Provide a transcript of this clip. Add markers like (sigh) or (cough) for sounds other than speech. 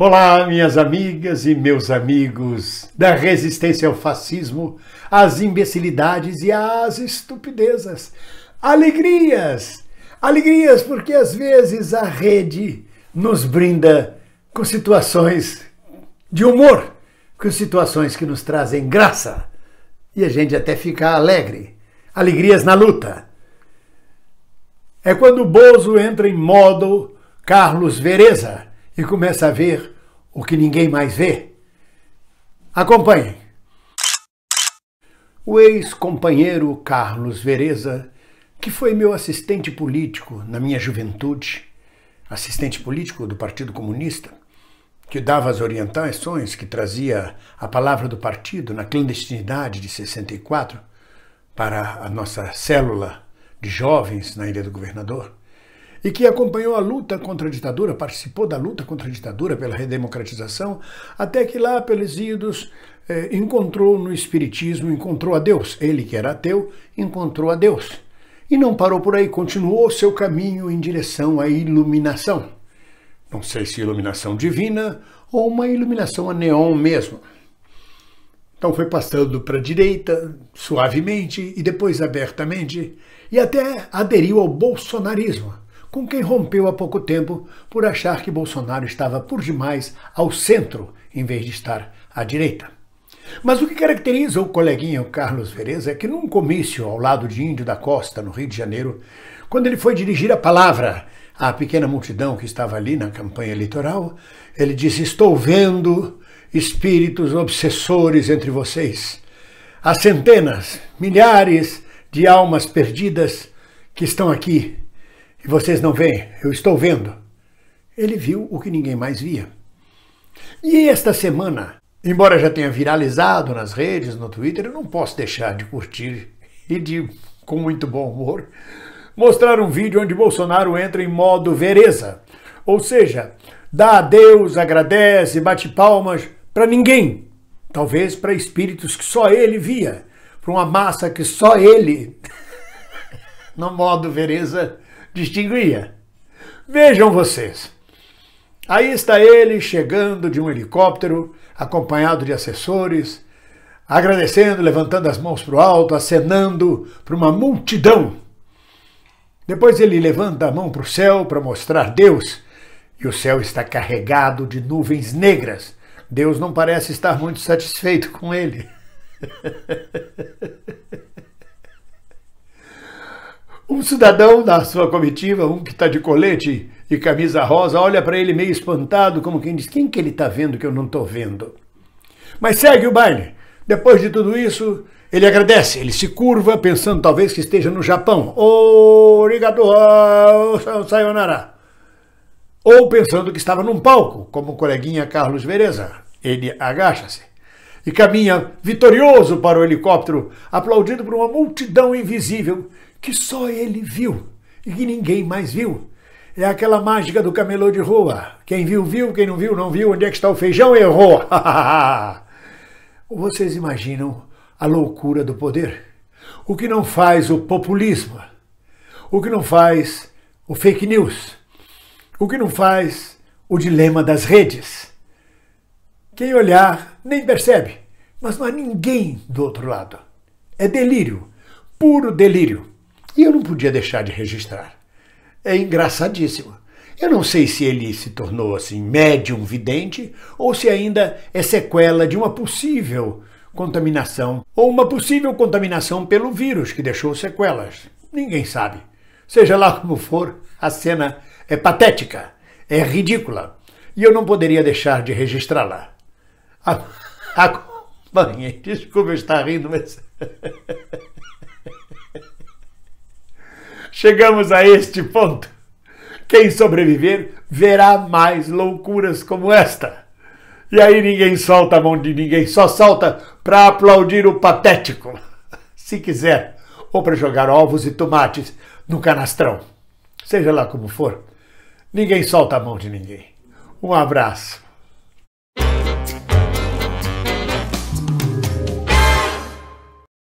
Olá, minhas amigas e meus amigos da resistência ao fascismo, às imbecilidades e às estupidezas. Alegrias! Alegrias porque às vezes a rede nos brinda com situações de humor, com situações que nos trazem graça e a gente até fica alegre. Alegrias na luta. É quando o Bozo entra em modo Carlos Vereza e começa a ver o que ninguém mais vê? Acompanhem. O ex-companheiro Carlos Vereza, que foi meu assistente político na minha juventude, assistente político do Partido Comunista, que dava as orientações, que trazia a palavra do partido na clandestinidade de 64 para a nossa célula de jovens na Ilha do Governador, e que acompanhou a luta contra a ditadura, participou da luta contra a ditadura pela redemocratização, até que lá, pelos idos, eh, encontrou no Espiritismo, encontrou a Deus. Ele, que era ateu, encontrou a Deus. E não parou por aí, continuou seu caminho em direção à iluminação. Não sei se iluminação divina ou uma iluminação a neon mesmo. Então foi passando para a direita, suavemente e depois abertamente, e até aderiu ao bolsonarismo com quem rompeu há pouco tempo por achar que Bolsonaro estava por demais ao centro em vez de estar à direita. Mas o que caracteriza o coleguinha Carlos Vereza é que num comício ao lado de Índio da Costa, no Rio de Janeiro, quando ele foi dirigir a palavra à pequena multidão que estava ali na campanha eleitoral, ele disse: Estou vendo espíritos obsessores entre vocês. Há centenas, milhares de almas perdidas que estão aqui e vocês não veem? Eu estou vendo. Ele viu o que ninguém mais via. E esta semana, embora já tenha viralizado nas redes, no Twitter, eu não posso deixar de curtir e de, com muito bom humor, mostrar um vídeo onde Bolsonaro entra em modo vereza. Ou seja, dá adeus, agradece, bate palmas para ninguém. Talvez para espíritos que só ele via, para uma massa que só ele no modo Vereza distinguia. Vejam vocês. Aí está ele chegando de um helicóptero, acompanhado de assessores, agradecendo, levantando as mãos para o alto, acenando para uma multidão. Depois ele levanta a mão para o céu para mostrar Deus, e o céu está carregado de nuvens negras. Deus não parece estar muito satisfeito com ele. (laughs) Um cidadão da sua comitiva, um que está de colete e camisa rosa, olha para ele meio espantado, como quem diz: quem que ele está vendo que eu não estou vendo? Mas segue o baile. Depois de tudo isso, ele agradece, ele se curva, pensando talvez que esteja no Japão. Obrigado, sayonara. Ou pensando que estava num palco, como o coleguinha Carlos Vereza. Ele agacha-se e caminha vitorioso para o helicóptero, aplaudido por uma multidão invisível que só ele viu e que ninguém mais viu. É aquela mágica do camelô de rua. Quem viu, viu, quem não viu, não viu. Onde é que está o feijão? Errou! (laughs) Vocês imaginam a loucura do poder? O que não faz o populismo? O que não faz o fake news? O que não faz o dilema das redes? Quem olhar nem percebe, mas não há ninguém do outro lado. É delírio, puro delírio. E eu não podia deixar de registrar. É engraçadíssimo. Eu não sei se ele se tornou assim médium vidente ou se ainda é sequela de uma possível contaminação ou uma possível contaminação pelo vírus que deixou sequelas. Ninguém sabe. Seja lá como for, a cena é patética, é ridícula e eu não poderia deixar de registrá-la. Acompanhe, (laughs) desculpa estar rindo, mas. (laughs) Chegamos a este ponto. Quem sobreviver verá mais loucuras como esta. E aí ninguém solta a mão de ninguém, só solta para aplaudir o patético, se quiser, ou para jogar ovos e tomates no canastrão. Seja lá como for, ninguém solta a mão de ninguém. Um abraço.